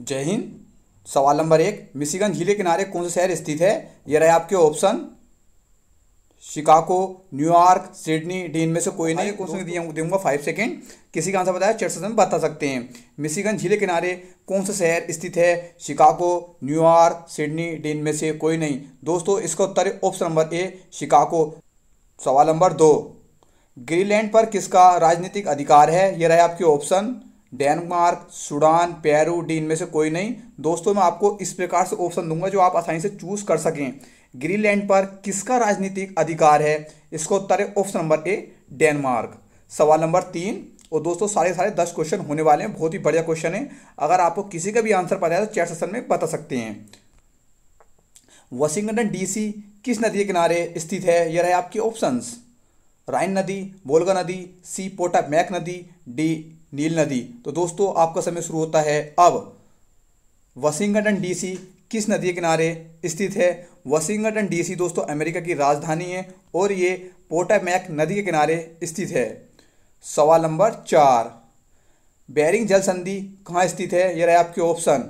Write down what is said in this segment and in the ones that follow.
जय हिंद सवाल नंबर एक मिशिगन झील के किनारे कौन सा शहर स्थित है यह रहे आपके option Chicago New York Sydney D में से कोई नहीं क्वेश्चन दिया दूंगा फाइव सेकेंड किसी का आंसर बताया चर्चा में बता सकते हैं मिशिगन झील किनारे कौन सा शहर स्थित है शिकागो न्यूयॉर्क सिडनी डी में से कोई नहीं दोस्तों इसका उत्तर है ऑप्शन नंबर ए शिकागो सवाल नंबर दो ग्रीनलैंड पर किसका राजनीतिक अधिकार है यह रहे आपके option Denmark Sudan Peru D इनमें से कोई नहीं दोस्तों मैं आपको इस प्रकार से ऑप्शन दूंगा जो आप आसानी से चूज कर सकें ग्रीनलैंड पर किसका राजनीतिक अधिकार है इसको उत्तर है ऑप्शन नंबर ए डेनमार्क सवाल नंबर तीन और दोस्तों सारे सारे दस क्वेश्चन होने वाले हैं बहुत ही बढ़िया क्वेश्चन है अगर आपको किसी का भी आंसर पता है तो चैट सेशन में बता सकते हैं वाशिंगटन डीसी किस नदी के किनारे स्थित है यह रहे आपके ऑप्शंस राइन नदी बोलगा नदी सी पोटा मैक नदी डी नील नदी तो दोस्तों आपका समय शुरू होता है अब वाशिंगटन डीसी किस नदी के किनारे स्थित है वाशिंगटन डीसी दोस्तों अमेरिका की राजधानी है और ये पोटा मैक नदी के किनारे स्थित है सवाल नंबर चार बैरिंग जल संधि कहाँ स्थित है यह रहे आपके ऑप्शन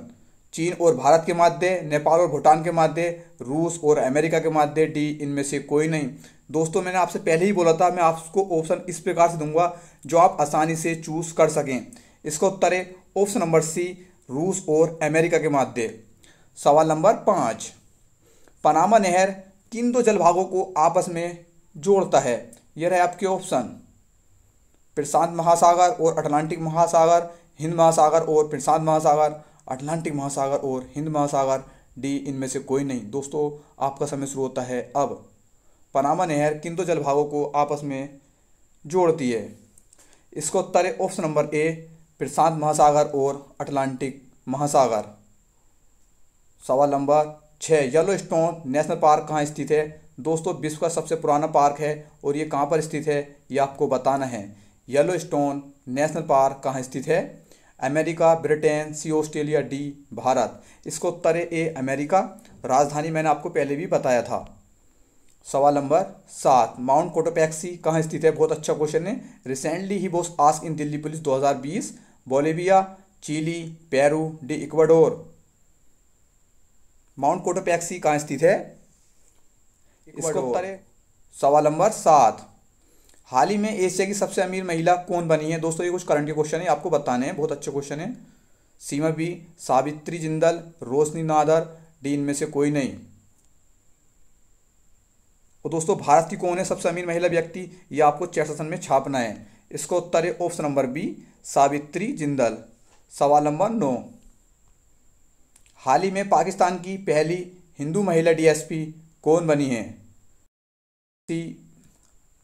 चीन और भारत के माध्य नेपाल और भूटान के माध्य रूस और अमेरिका के माध्य डी इनमें से कोई नहीं दोस्तों मैंने आपसे पहले ही बोला था मैं आपको ऑप्शन इस प्रकार से दूंगा जो आप आसानी से चूज कर सकें इसका उत्तर है ऑप्शन नंबर सी रूस और अमेरिका के माध्य सवाल नंबर पाँच पनामा नहर किन दो जलभागों को आपस में जोड़ता है यह रहे आपके ऑप्शन प्रशांत महासागर और अटलांटिक महासागर हिंद महासागर और प्रशांत महासागर अटलांटिक महासागर और हिंद महासागर डी इनमें से कोई नहीं दोस्तों आपका समय शुरू होता है अब पनामा नहर किन दो जलभागों को आपस में जोड़ती है इसका उत्तर है ऑप्शन नंबर ए प्रशांत महासागर और अटलांटिक महासागर सवाल नंबर छः येलो स्टोन नेशनल पार्क कहाँ स्थित है दोस्तों विश्व का सबसे पुराना पार्क है और ये कहाँ पर स्थित है ये आपको बताना है येलो स्टोन नेशनल पार्क कहाँ स्थित है America Britain C Australia D Bharat इसको उत्तर है ए अमेरिका राजधानी मैंने आपको पहले भी बताया था सवाल नंबर सात माउंट कोटोपैक्सी कहाँ स्थित है बहुत अच्छा क्वेश्चन है रिसेंटली ही was ask in Delhi police 2020 Bolivia Chile Peru D Ecuador mount Cotopaxi कहाँ स्थित है इसको उत्तर है सवाल नंबर सात हाल ही में एशिया की सबसे अमीर महिला कौन बनी है दोस्तों ये कुछ करंट के क्वेश्चन है आपको बताने हैं बहुत अच्छे क्वेश्चन है सीमा बी सावित्री जिंदल रोशनी नादर डी इनमें से कोई नहीं और दोस्तों भारत की कौन है सबसे अमीर महिला व्यक्ति ये आपको चेट सेशन में छापना है इसका उत्तर है option number B Savitri Jindal सवाल नंबर नौ हाल ही में पाकिस्तान की पहली हिंदू महिला डीएसपी कौन बनी है C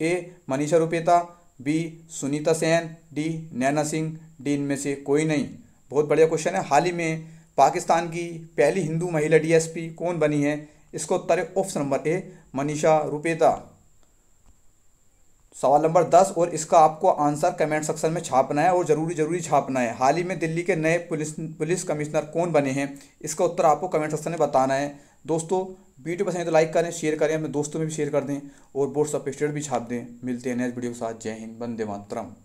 A Manisha Rupeta B Sunita Sen D Naina Singh D इनमें से कोई नहीं बहुत बढ़िया क्वेश्चन है हाल ही में पाकिस्तान की पहली हिंदू महिला डीएसपी कौन बनी है इसका उत्तर है option number A Manisha Rupeta सवाल नंबर दस और इसका आपको आंसर कमेंट सेक्शन में छापना है और ज़रूरी ज़रूरी छापना है हाल ही में दिल्ली के नए पुलिस पुलिस कमिश्नर कौन बने हैं इसका उत्तर आपको कमेंट सेक्शन में बताना है दोस्तों वीडियो पसंद है तो लाइक करें शेयर करें अपने दोस्तों में भी शेयर कर दें और व्हाट्सअप पे स्टेट भी छाप दें मिलते हैं नेक्स्ट वीडियो के साथ जय हिंद बंदे मातरम